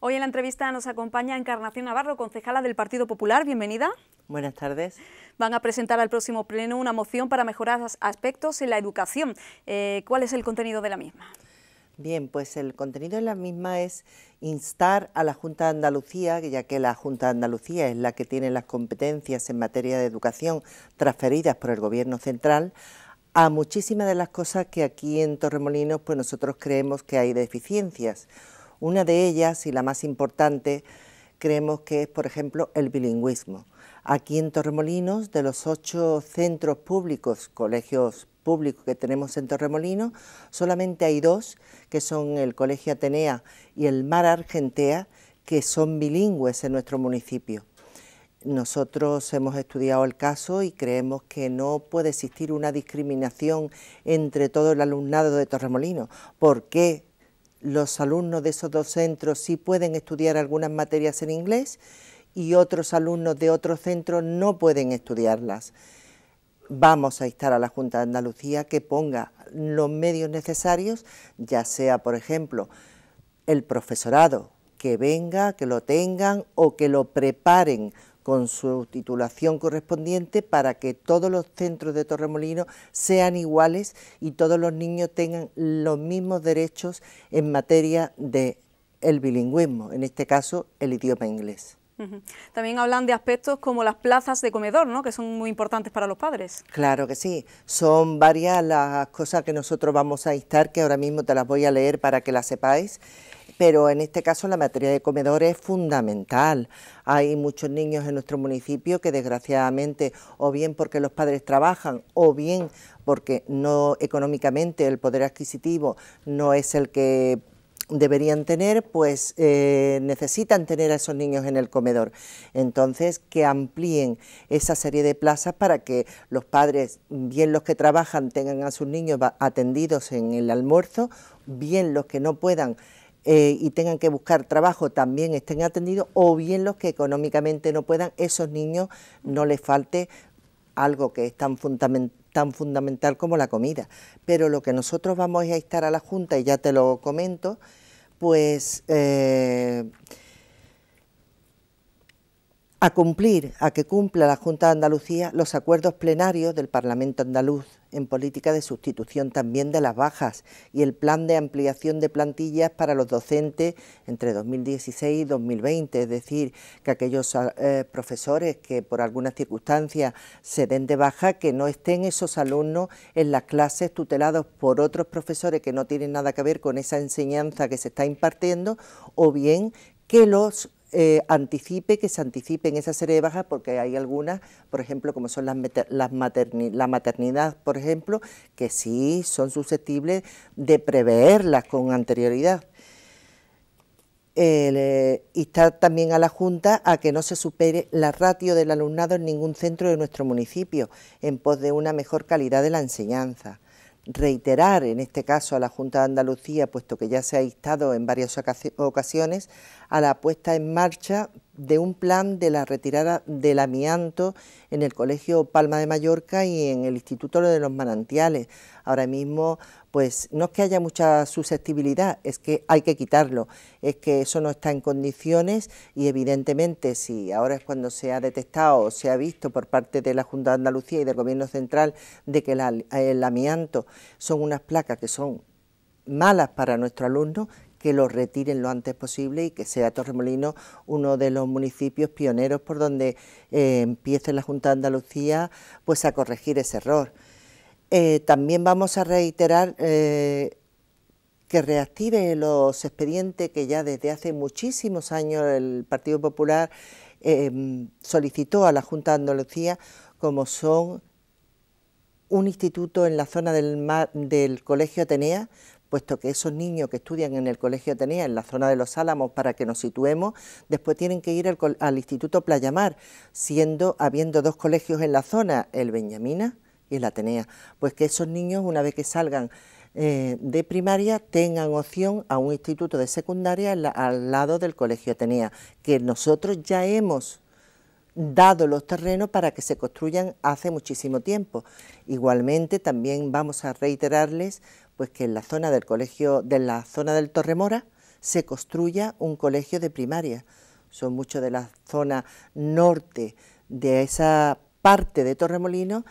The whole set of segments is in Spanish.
Hoy en la entrevista nos acompaña Encarnación Navarro, concejala del Partido Popular. Bienvenida. Buenas tardes. Van a presentar al próximo pleno una moción para mejorar aspectos en la educación. Eh, ¿Cuál es el contenido de la misma? Bien, pues el contenido de la misma es instar a la Junta de Andalucía, ya que la Junta de Andalucía es la que tiene las competencias en materia de educación transferidas por el Gobierno central, a muchísimas de las cosas que aquí en Torremolinos pues nosotros creemos que hay deficiencias. Una de ellas, y la más importante, creemos que es, por ejemplo, el bilingüismo. Aquí en Torremolinos, de los ocho centros públicos, colegios públicos que tenemos en Torremolinos, solamente hay dos, que son el Colegio Atenea y el Mar Argentea, que son bilingües en nuestro municipio. Nosotros hemos estudiado el caso y creemos que no puede existir una discriminación entre todo el alumnado de Torremolinos. ¿Por qué los alumnos de esos dos centros sí pueden estudiar algunas materias en inglés y otros alumnos de otros centros no pueden estudiarlas. Vamos a instar a la Junta de Andalucía que ponga los medios necesarios, ya sea, por ejemplo, el profesorado, que venga, que lo tengan o que lo preparen con su titulación correspondiente para que todos los centros de Torremolinos sean iguales y todos los niños tengan los mismos derechos en materia de el bilingüismo, en este caso el idioma inglés. También hablan de aspectos como las plazas de comedor, ¿no? que son muy importantes para los padres. Claro que sí, son varias las cosas que nosotros vamos a instar, que ahora mismo te las voy a leer para que las sepáis, pero en este caso la materia de comedor es fundamental. Hay muchos niños en nuestro municipio que desgraciadamente, o bien porque los padres trabajan, o bien porque no económicamente el poder adquisitivo no es el que deberían tener, pues eh, necesitan tener a esos niños en el comedor. Entonces, que amplíen esa serie de plazas para que los padres, bien los que trabajan, tengan a sus niños atendidos en el almuerzo, bien los que no puedan eh, y tengan que buscar trabajo también estén atendidos, o bien los que económicamente no puedan, esos niños no les falte algo que es tan fundamental tan fundamental como la comida. Pero lo que nosotros vamos a instar a la Junta, y ya te lo comento, pues eh, a cumplir, a que cumpla la Junta de Andalucía los acuerdos plenarios del Parlamento andaluz en política de sustitución también de las bajas y el plan de ampliación de plantillas para los docentes entre 2016 y 2020, es decir, que aquellos eh, profesores que por algunas circunstancias se den de baja, que no estén esos alumnos en las clases tutelados por otros profesores que no tienen nada que ver con esa enseñanza que se está impartiendo, o bien que los eh, anticipe, que se anticipen esas serie bajas, porque hay algunas, por ejemplo, como son las, las la maternidad, por ejemplo, que sí son susceptibles de preverlas con anterioridad. Eh, y está también a la Junta a que no se supere la ratio del alumnado en ningún centro de nuestro municipio, en pos de una mejor calidad de la enseñanza reiterar en este caso a la Junta de Andalucía, puesto que ya se ha instado en varias ocasiones, a la puesta en marcha de un plan de la retirada del amianto en el Colegio Palma de Mallorca y en el Instituto de los Manantiales. Ahora mismo, pues no es que haya mucha susceptibilidad, es que hay que quitarlo, es que eso no está en condiciones y evidentemente si ahora es cuando se ha detectado o se ha visto por parte de la Junta de Andalucía y del Gobierno Central de que el amianto son unas placas que son malas para nuestro alumno, que lo retiren lo antes posible y que sea Torremolino uno de los municipios pioneros por donde eh, empiece la Junta de Andalucía pues a corregir ese error. Eh, también vamos a reiterar eh, que reactive los expedientes que ya desde hace muchísimos años el Partido Popular solicitó a la Junta de Andalucía como son un instituto en la zona del, del Colegio Atenea puesto que esos niños que estudian en el Colegio Atenea, en la zona de Los Álamos, para que nos situemos, después tienen que ir al, Instituto Playamar, siendo, habiendo dos colegios en la zona, el Benjamina y el Atenea. Pues que esos niños, una vez que salgan eh, de primaria, tengan opción a un instituto de secundaria al lado del Colegio Atenea, que nosotros ya hemos dado los terrenos para que se construyan hace muchísimo tiempo. Igualmente también vamos a reiterarles pues que en la zona del colegio de la zona del Torremora se construya un colegio de primaria. Son muchos de la zona norte de esa parte de Torremolino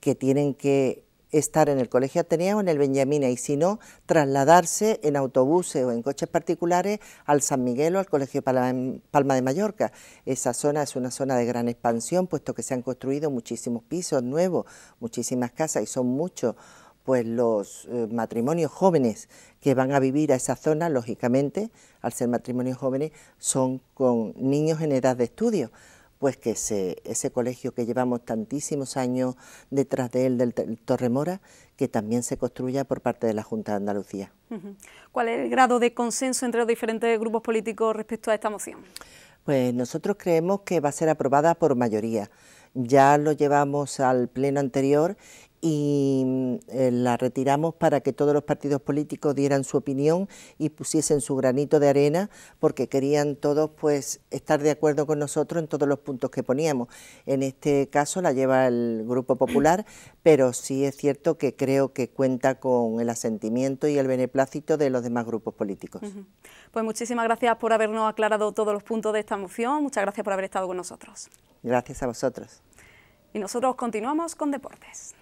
que tienen que estar en el Colegio Atenea o en el Benjamín, y si no, trasladarse en autobuses o en coches particulares al San Miguel o al Colegio Palma de Mallorca. Esa zona es una zona de gran expansión, puesto que se han construido muchísimos pisos nuevos, muchísimas casas y son muchos pues los eh, matrimonios jóvenes que van a vivir a esa zona, lógicamente, al ser matrimonios jóvenes, son con niños en edad de estudio pues que ese, colegio que llevamos tantísimos años detrás de él, del, del Torremora, que también se construya por parte de la Junta de Andalucía. ¿Cuál es el grado de consenso entre los diferentes grupos políticos respecto a esta moción? Pues nosotros creemos que va a ser aprobada por mayoría. Ya lo llevamos al pleno anterior y mm, eh, la retiramos para que todos los partidos políticos dieran su opinión y pusiesen su granito de arena porque querían todos pues estar de acuerdo con nosotros en todos los puntos que poníamos. En este caso la lleva el Grupo Popular, pero sí es cierto que creo que cuenta con el asentimiento y el beneplácito de los demás grupos políticos. Pues muchísimas gracias por habernos aclarado todos los puntos de esta moción, muchas gracias por haber estado con nosotros. Gracias a vosotros. Y nosotros continuamos con deportes.